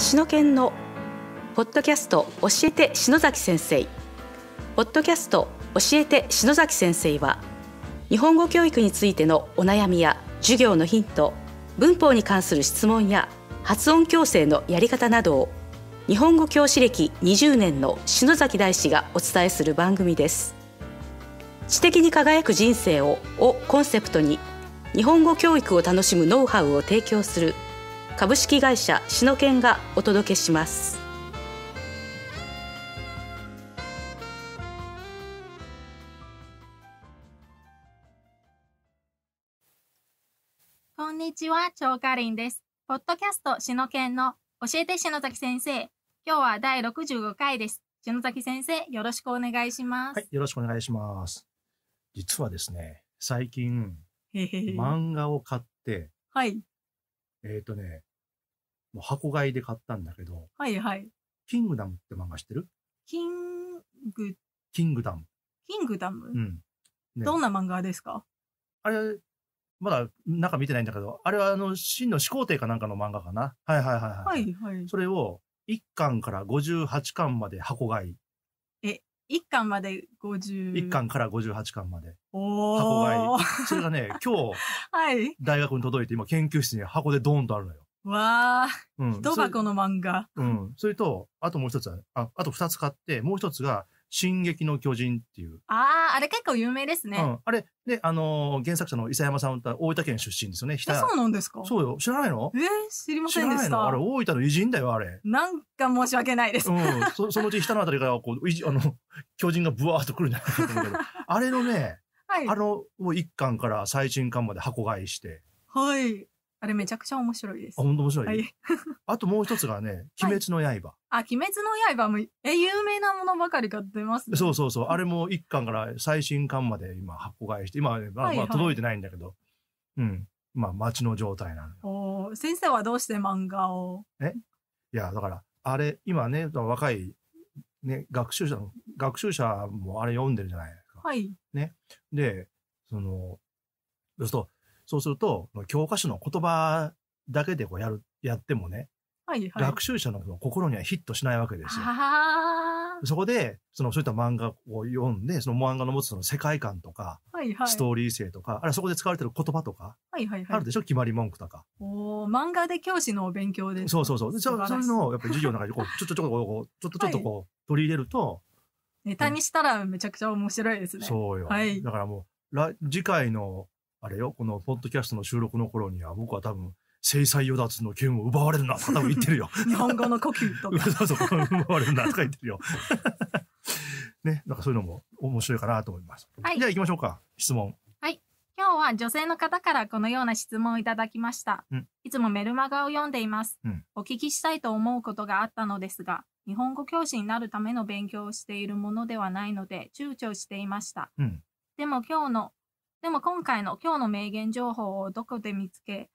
篠研のポッドキャスト教えて篠崎先生ポッドキャスト教えて篠崎先生は日本語教育についてのお悩みや授業のヒント文法に関する質問や発音矯正のやり方などを日本語教師歴20年の篠崎大師がお伝えする番組です知的に輝く人生ををコンセプトに日本語教育を楽しむノウハウを提供する株式会社シノケンがお届けしますこんにちは、超かりんです。ポッドキャストシノケンの教えて篠崎先生。今日は第六十五回です。篠崎先生、よろしくお願いします。はい、よろしくお願いします。実はですね、最近、漫画を買って、はい。えっ、とね、もう箱買いで買ったんだけど、はいはい。キングダムって漫画知ってるキング、キングダム。キングダムうん、ね。どんな漫画ですかあれ、まだ中見てないんだけど、あれはあの、真の始皇帝かなんかの漫画かな。はいはいはいはい。はいはい。それを1巻から58巻まで箱買い。え、1巻まで50。1巻から58巻まで。お箱買い。それがね、今日、はい。大学に届いて、今研究室に箱でドーンとあるのよ。わあ、うん、一箱の漫画。うん。それと、あともう一つは、ああと二つ買って、もう一つが、進撃の巨人っていう。ああ、あれ結構有名ですね。うん、あれ、で、あのー、原作者の伊佐山さんは大分県出身ですよね。そうなんですかそうよ。知らないのえー、知りませんでした。知らないのあれ、大分の偉人だよ、あれ。なんか申し訳ないです。うん。そ そのうち下のあたりから、こう、あの、巨人がブワーっと来るんじゃないかと思うけど、あれのね、はい、あの、もう一巻から最新巻まで箱買いして。はい。あれめちゃくちゃ面白いです。あ、本当面白い。はい、あともう一つがね、鬼滅の刃。はい、あ、鬼滅の刃も、え、有名なものばかり買ってます、ね、そうそうそう。あれも一巻から最新巻まで今箱買いして、今、まあ、まあ、届いてないんだけど、うん。まあ、待ちの状態なのお先生はどうして漫画をえいや、だから、あれ、今ね、若い、ね、学習者、学習者もあれ読んでるじゃないですか。はい。ね。で、その、そうすると、そうすると、教科書の言葉だけでこうやる、やってもね、はいはい、学習者の心にはヒットしないわけですよ。そこで、その、そういった漫画を読んで、その漫画の持つその世界観とか、はいはい、ストーリー性とか、あるいはそこで使われてる言葉とか、はいはいはい、あるでしょ決まり文句とか。お漫画で教師の勉強で。そうそうそう。でそういうのを、やっぱり授業の中で こう、ちょっとちょっとこう、ちょっとちょっとこう、はい、取り入れると、ネタにしたらめちゃくちゃ面白いですね。そうよ。はい。だからもう、来次回のあれよ、このポッドキャストの収録の頃には、僕は多分、制裁与奪の権を奪われるな、多分言ってるよ。日本語の呼吸とか。そうそう、奪われるな、とか言ってるよ。ね、なんかそういうのも面白いかなと思います。はい。じゃあ行きましょうか、質問。はい。今日は女性の方からこのような質問をいただきました。うん、いつもメルマガを読んでいます、うん。お聞きしたいと思うことがあったのですが、日本語教師になるための勉強をしているものではないので、躊躇していました。うん、でも今日のでも今回の今日の名言情報をどこで見つけ、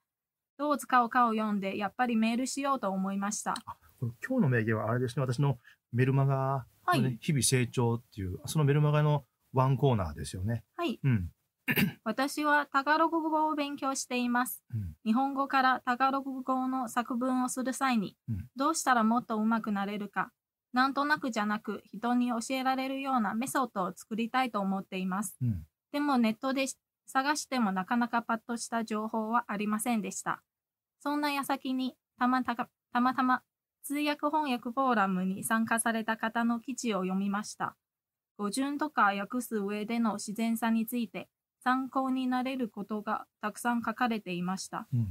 どう使うかを読んで、やっぱりメールしようと思いました。今日の名言はあれですね、私のメルマガのね、日々成長っていう、そのメルマガのワンコーナーですよね。はい。うん、私はタガログ語を勉強しています、うん。日本語からタガログ語の作文をする際に、うん、どうしたらもっと上手くなれるか、なんとなくじゃなく人に教えられるようなメソッドを作りたいと思っています。うでもネットで探してもなかなかパッとした情報はありませんでした。そんな矢先にたまたまたま通訳翻訳フォーラムに参加された方の記事を読みました。語順とか訳す上での自然さについて参考になれることがたくさん書かれていました。うん、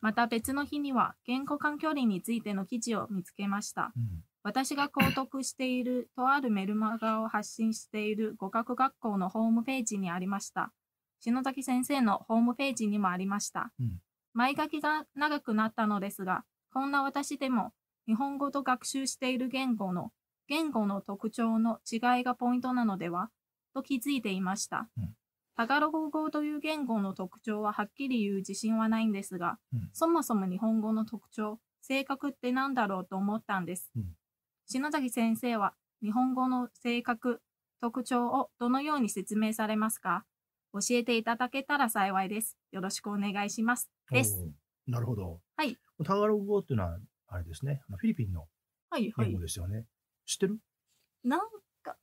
また別の日には言語環境理についての記事を見つけました。うん私が購読しているとあるメルマガを発信している語学学校のホームページにありました。篠崎先生のホームページにもありました。うん、前書きが長くなったのですが、こんな私でも日本語と学習している言語の言語の特徴の違いがポイントなのではと気づいていました。うん、タガログ語という言語の特徴ははっきり言う自信はないんですが、うん、そもそも日本語の特徴、性格って何だろうと思ったんです。うん篠崎先生は日本語の性格、特徴をどのように説明されますか教えていただけたら幸いです。よろしくお願いします。です。なるほど。はい。タガログ語っていうのは、あれですね、フィリピンの言語ですよね。はいはい、知ってるなんか、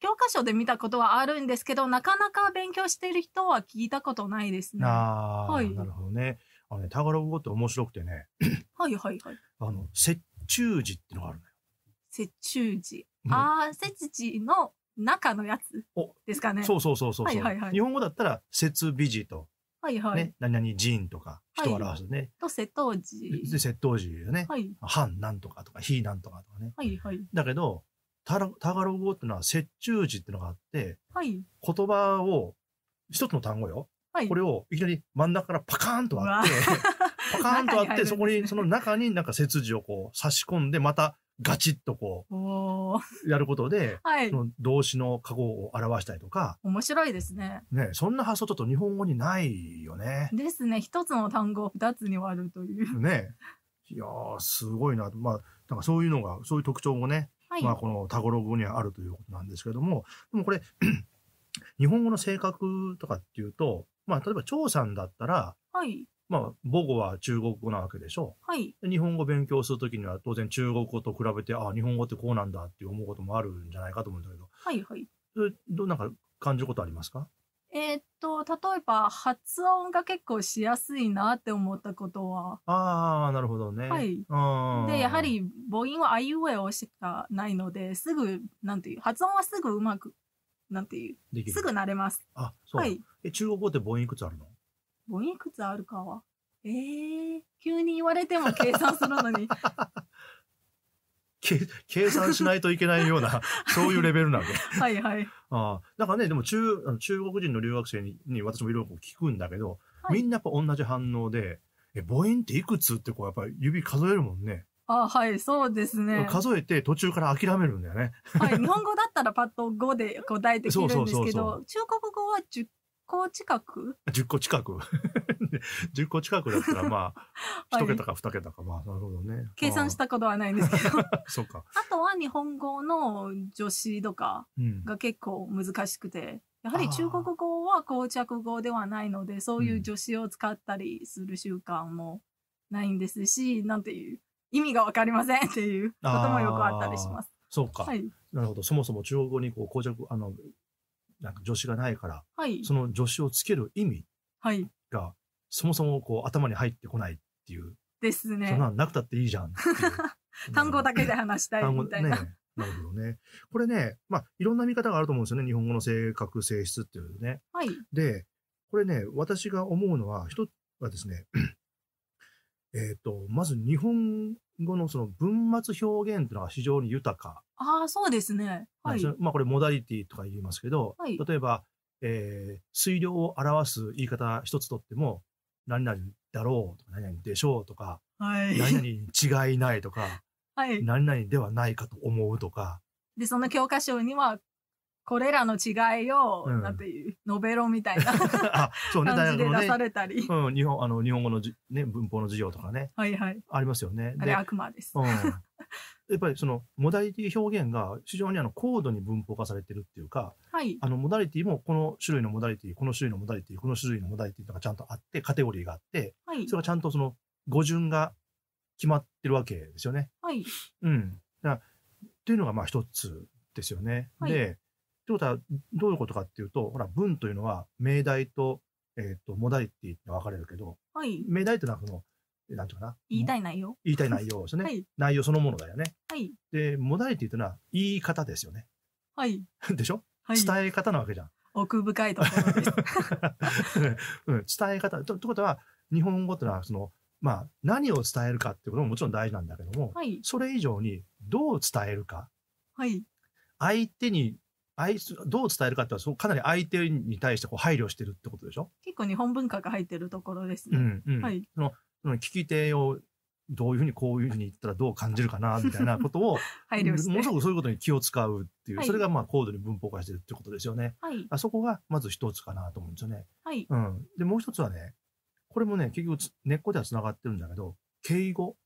教科書で見たことはあるんですけど、なかなか勉強してる人は聞いたことないですね。ああ、はい、なるほどね。あのね、タガログ語って面白くてね。はいはいはい。あの、雪中寺っていうのがあるのよ。雪中寺。ああ、雪寺の中のやつですかね。そうそうそうそう。日本語だったら、雪美寺と。はいはい。ね、何々寺院とか、人を表すね。と、瀬戸寺。で、瀬戸寺よね。はい。藩なんとかとか、非なんとかとかね。はいはい。だけど、タガログ語ってのは、雪中寺ってのがあって、はい。言葉を、一つの単語よ。はい。これをいきなり真ん中からパカーンと割って、パカーンとあって、そこに、その中になんか切字をこう差し込んで、またガチッとこう、やることで、はい、その動詞の過去を表したりとか。面白いですね。ね、そんな発想ちょっと日本語にないよね。ですね。一つの単語を二つに割るという。ね。いやすごいな。まあ、なんかそういうのが、そういう特徴もね、はい、まあこのタゴログにはあるということなんですけれども、でもこれ 日本語の性格とかっていうと、まあ例えば張さんだったら、はい、まあ、母語は中国語なわけでしょう。はい。日本語勉強するときには当然中国語と比べて、ああ、日本語ってこうなんだって思うこともあるんじゃないかと思うんだけど。はいはい。ど、なんか感じることありますかえー、っと、例えば発音が結構しやすいなって思ったことは。ああ、なるほどね。はい。で、やはり母音はあいうえおしかないので、すぐ、なんていう、発音はすぐうまく、なんていう、すぐ慣れます。あ、そう。はい。え、中国語って母音いくつあるの母音いくつあるかはえー、急に言われても計算するのに 計算しないといけないような そういうレベルなわけ。はいはい。ああだからね、でも中中国人の留学生にに私もいろいろ聞くんだけど、はい、みんなやっぱ同じ反応で、え、母音っていくつってこうやっぱり指数えるもんね。あはい、そうですね。数えて途中から諦めるんだよね。はい、日本語だったらパッと5で答えてくれるんですけど、そうそうそう中国語は10個近く ?10 個近く ?10 個近くだったら、まあ、1 桁か2桁か、まあ、なるほどね。計算したことはないんですけど。そうか。あとは日本語の助詞とかが結構難しくて、うん、やはり中国語は膠着語ではないので、そういう助詞を使ったりする習慣もないんですし、うん、なんていう、意味がわかりませんっていうこともよくあったりします。そうか。はい、なるほど。そもそも中国語にこう膠着、あの、なんか助詞がないから、はい、その助詞をつける意味が、そもそもこう頭に入ってこないっていう。ですね。そんななくたっていいじゃん 単語だけで話したいみたいな。ね、なるほどね。これね、まあ、いろんな見方があると思うんですよね。日本語の性格、性質っていうね。はい。で、これね、私が思うのは、一つはですね、えっ、ー、と、まず日本語のその文末表現というのが非常に豊か。ああ、そうですね。はい。まあこれモダリティとか言いますけど、はい、例えば、えー、水量を表す言い方一つとっても、何々だろうとか、何々でしょうとか、はい、何々に違いないとか、はい、何々ではないかと思うとか。で、その教科書にはこれらの違いを、うん、なんていう、ノベロみたいな あそう ね、感じで出されたり。ね、うん、日本あの日本語のじ、ね、文法の授業とかね。はいはい。ありますよね。あれ悪魔です。うん、やっぱりそのモダリティ表現が非常にあの高度に文法化されてるっていうか、はい、あのモダリティもこの種類のモダリティ、この種類のモダリティ、この種類のモダリティとかちゃんとあって、カテゴリーがあって、はい、それがちゃんとその語順が決まってるわけですよね。はい。うん。っていうのがまあ一つですよね。はい、で、いうことは、どういうことかっていうと、ほら、文というのは、命題と、えっ、ー、と、モダリティって分かれるけど、はい。命題っていうのは、その、なんていうかな。言いたい内容言いたい内容ですね。はい。内容そのものだよね。はい。で、モダリティというのは、言い方ですよね。はい。でしょはい。伝え方なわけじゃん。奥深いところです。うん、伝え方。ということは、日本語というのは、その、まあ、何を伝えるかっていうことももちろん大事なんだけども、はい、それ以上にどう伝えるか、はい、相手に愛すどう伝えるかってそうかなり相手に対してこう配慮してるってことでしょ結構日本文化が入ってるところですね。はい、そのその聞き手をどういうふうにこういうふうに言ったらどう感じるかなみたいなことを 配慮してものすごくそういうことに気を使うっていう、はい、それがまあ高度に文法化してるってことですよね。はい、あそこがまず一つかなと思うんですよね。はいうん、でもう一つはねこれもね結局根っこではつながってるんだけど敬語。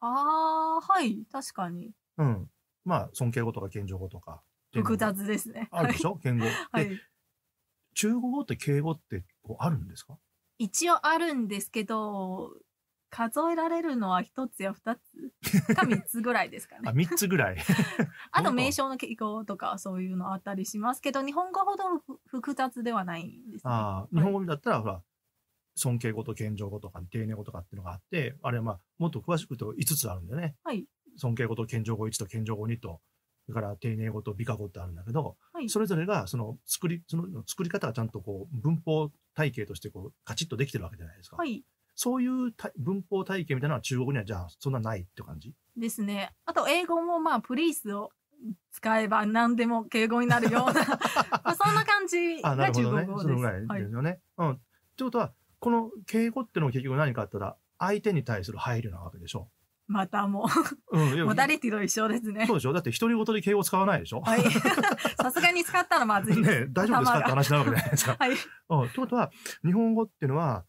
ああはい確かに。うん、まあ尊敬語とか謙譲語とか。複雑ですね。あるでしょ言語。はい、中国語って敬語ってこうあるんですか一応あるんですけど、数えられるのは一つや二つか三つぐらいですかね。三つぐらい。あと名称の記号とかそういうのあったりしますけど、日本語ほど複雑ではないんです、ね、ああ、日本語だったらほら、尊敬語と謙譲語とか丁寧語とかっていうのがあって、あれはまあ、もっと詳しく言うと5つあるんでね。はい。尊敬語と謙譲語1と謙譲語2と、れから丁寧語と美化語ってあるんだけど、はい、それぞれがその作り、その作り方がちゃんとこう文法体系としてこうカチッとできてるわけじゃないですか。はい、そういう文法体系みたいなのは中国にはじゃあそんなないって感じですね。あと英語もまあプリースを使えば何でも敬語になるような そんな感じが中国語です。あなるほどね。いですよね。はい、うん。ってことは、この敬語っていうのも結局何かあったら相手に対する配慮なわけでしょう。またもう、うん、モダリティと一緒ですね。そうでしょだって独り言で敬語使わないでしょ さすがに使ったらまずい。ね大丈夫ですかって話なわけじゃないですか。はい。うん。ということは、日本語っていうのは、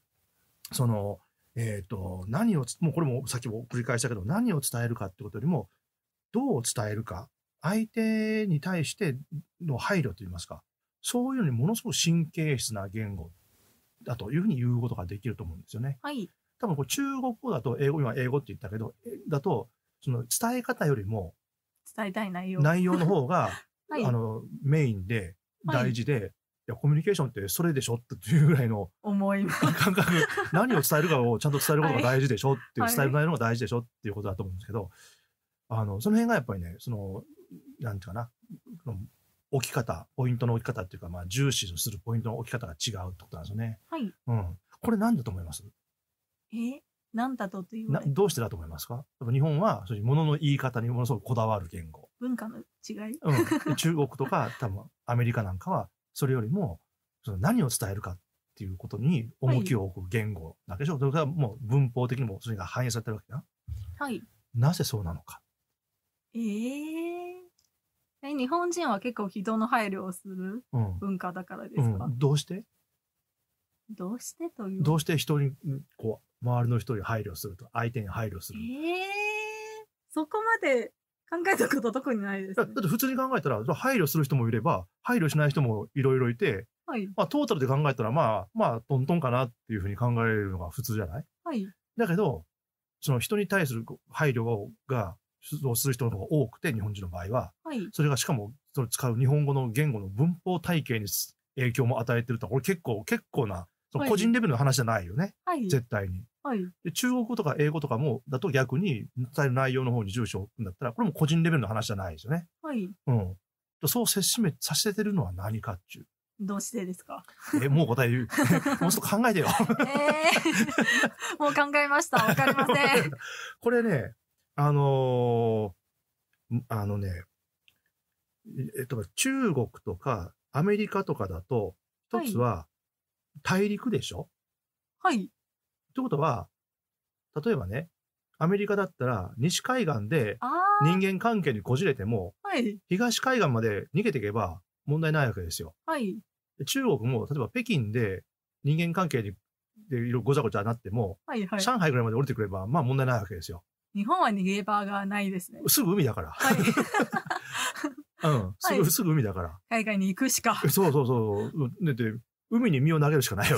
その、えっ、ー、と、何を、もうこれもさっきも繰り返したけど、何を伝えるかってことよりも、どう伝えるか、相手に対しての配慮といいますか、そういうのにものすごく神経質な言語だというふうに言うことができると思うんですよね。はい。多分こう中国語だと英語、今英語って言ったけど、だと、その伝え方よりも、伝えたい内容。内容の方が、はい、あの、メインで、大事で、はい、いや、コミュニケーションってそれでしょっていうぐらいの、思い 感覚、何を伝えるかをちゃんと伝えることが大事でしょっていう、はい、伝える内容が大事でしょっていうことだと思うんですけど、あの、その辺がやっぱりね、その、なんていうかな、置き方、ポイントの置き方っていうか、まあ、重視するポイントの置き方が違うってことなんですよね。はい。うん。これ何だと思いますえなんだとというなどうしてだと思いますか日本はそういうものの言い方にものすごくこだわる言語。文化の違い、うん、中国とか 多分アメリカなんかはそれよりもその何を伝えるかっていうことに重きを置く言語だけでしょ、はい、それからもう文法的にもそれが反映されてるわけだ。はい。なぜそうなのか。えー、え。日本人は結構人の配慮をする文化だからですか、うんうん、どうしてどうしてというどうして人にこう周りの人に配慮すると相手に配慮するええー、そこまで考えたこと特にないです、ね、だって普通に考えたら配慮する人もいれば配慮しない人もいろいろいて、はいまあ、トータルで考えたらまあまあトントンかなっていうふうに考えるのが普通じゃないはいだけどその人に対する配慮が動する人の方が多くて日本人の場合は、はい、それがしかもそれ使う日本語の言語の文法体系に影響も与えてるとこれ結構結構なはい、個人レベルの話じゃないよね。はい、絶対に。はい、で中国語とか英語とかも、だと逆に伝える内容の方に住所を置くんだったら、これも個人レベルの話じゃないですよね。はい。うん。そう接しめさせてるのは何かっちゅう。どうしてですかえ、もう答え言う。もうちょっと考えてよ。えー、もう考えました。わかりません。これね、あのー、あのね、えっと、中国とかアメリカとかだと、一つは、大陸でしょはい。ってことは、例えばね、アメリカだったら西海岸で人間関係にこじれても、はい、東海岸まで逃げていけば問題ないわけですよ。はい、中国も例えば北京で人間関係にでいろごちゃごちゃなっても、はいはい、上海ぐらいまで降りてくればまあ問題ないわけですよ。日本は逃げ場がないですね。すぐ海だから。はい、うん、すぐ、すぐ海だから。海外に行くしか。そうそうそう。で、で海に身を投げるしかないよ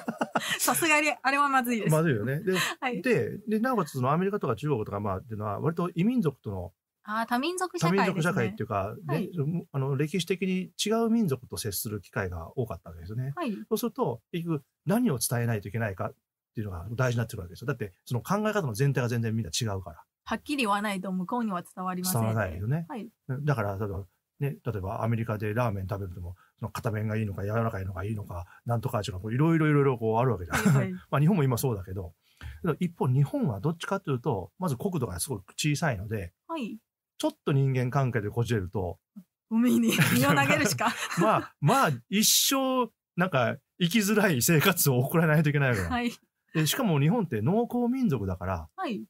さすがに、あれはまずいです。まずいよね。で、はい、ででなおかつそのアメリカとか中国とか、まあ、っていうのは、割と異民族との、ああ、多民族社会、ね、多民族社会っていうか、はい、あの歴史的に違う民族と接する機会が多かったわけですね。はい、そうすると、結局、何を伝えないといけないかっていうのが大事になってくるわけですよ。だって、その考え方の全体が全然みんな違うから。はっきり言わないと向こうには伝わりません、伝わらないよね。はい、だから、例えば、ね、例えばアメリカでラーメン食べるとも、その片面がいいのか柔らかいのがいいのか、なんとか味がいろいろいろいろこうあるわけじゃん。はい、まあ日本も今そうだけど、一方日本はどっちかというと、まず国土がすごく小さいので、はい、ちょっと人間関係でこじれると、海に 身を投げるしか。まあ、まあ、一生、なんか、生きづらい生活を送らないといけないから。はい、でしかも日本って農耕民族だから、はい、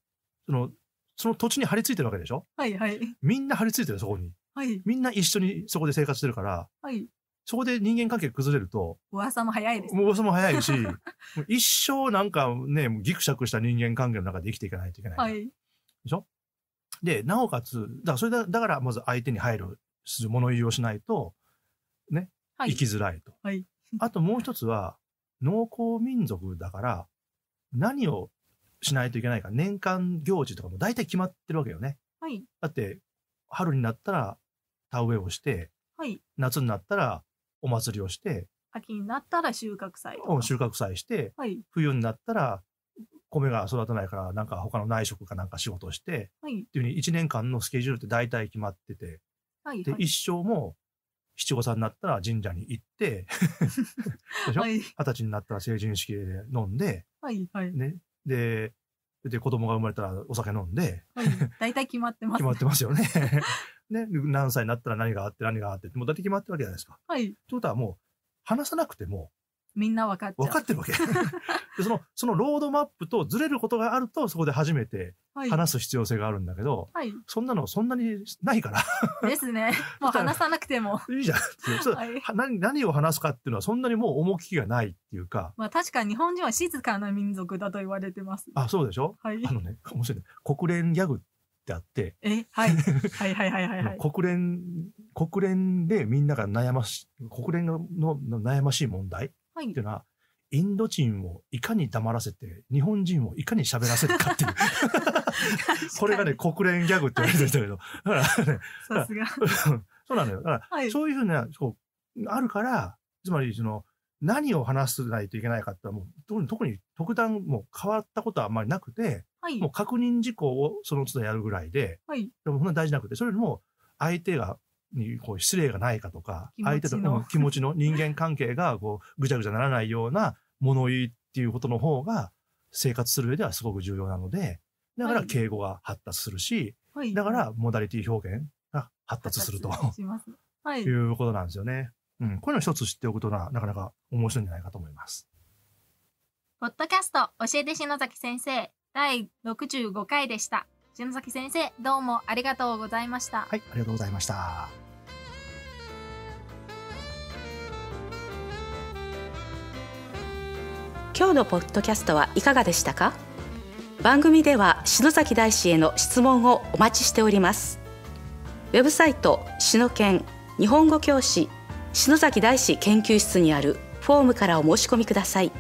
その、その土地に張り付いてるわけでしょはいはい。みんな張り付いてる、そこに。はい。みんな一緒にそこで生活してるから、はい。そこで人間関係崩れると、噂も早いです、ね。噂も早いし、一生なんかね、ギクシャクした人間関係の中で生きていかないといけない。はい、でしょで、なおかつ、だからそれだだからまず相手に配慮する物言いをしないと、ね、はい、生きづらいと。はい、あともう一つは、農耕民族だから、何をしないといけないか、年間行事とかも大体決まってるわけよね。はい、だって、春になったら田植えをして、はい、夏になったらお祭りをして、秋になったら収穫祭収穫祭して、はい、冬になったら米が育たないから、なんか他の内職かなんか仕事して、はい、っていうふうに1年間のスケジュールって大体決まってて、はいはい、で、一生も七五三になったら神社に行って はい、二十歳になったら成人式で飲んで、はいはい、ね、で、で、子供が生まれたらお酒飲んで、はい、大体決まってます、ね、決まってますよね。ね、何歳になったら何があって何があってって、もうだって決まってるわけじゃないですか。はい。ってことはもう、話さなくても、みんな分かっ分かってるわけ でその。そのロードマップとずれることがあると、そこで初めて話す必要性があるんだけど、はい、そんなのそんなにないからですね。もう話さなくても。いいじゃん。はい、何何を話すかっていうのはそんなにもう重きがないっていうか。まあ確かに日本人は静かな民族だと言われてます。あ、そうでしょはい。あのね、面白い、国連ギャグってってあって。えはい。はいはいはいはい、はい。国連、国連でみんなが悩まし、国連のの悩ましい問題っていうのは、はい、インド人をいかに黙らせて、日本人をいかに喋らせるかっていう。これがね、国連ギャグって言われてるんだけど。だかさすが。そうなのよ。だから、はい、そういうふうな、そう、あるから、つまりその、何を話さないといけないかってもう特に特段もう変わったことはあんまりなくて、はい、もう確認事項をその都度やるぐらいで、はい、でもそんな大事なくてそれよりも相手がにこう失礼がないかとか相手の気持ちの人間関係がこうぐちゃぐちゃならないような物言いっていうことの方が生活する上ではすごく重要なのでだから敬語が発達するし、はい、だからモダリティ表現が発達すると、はい、いうことなんですよね。うん、こういうの一つ知っておくとな、なかなか面白いんじゃないかと思います。ポッドキャスト教えて篠崎先生第65回でした。篠崎先生、どうもありがとうございました。はい、ありがとうございました。今日のポッドキャストはいかがでしたか番組では篠崎大師への質問をお待ちしておりますウェブサイト篠研日本語教師篠崎大師研究室にあるフォームからお申し込みください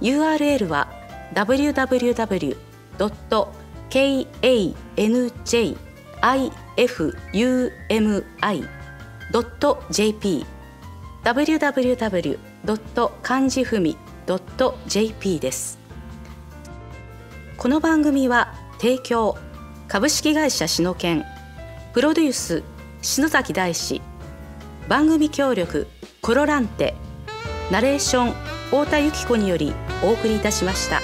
URL は www.kanjifumi.jp www. 漢字ふみ .jp ですこの番組は提供株式会社篠ノプロデュース篠崎大師番組協力コロランテナレーション太田由紀子によりお送りいたしました。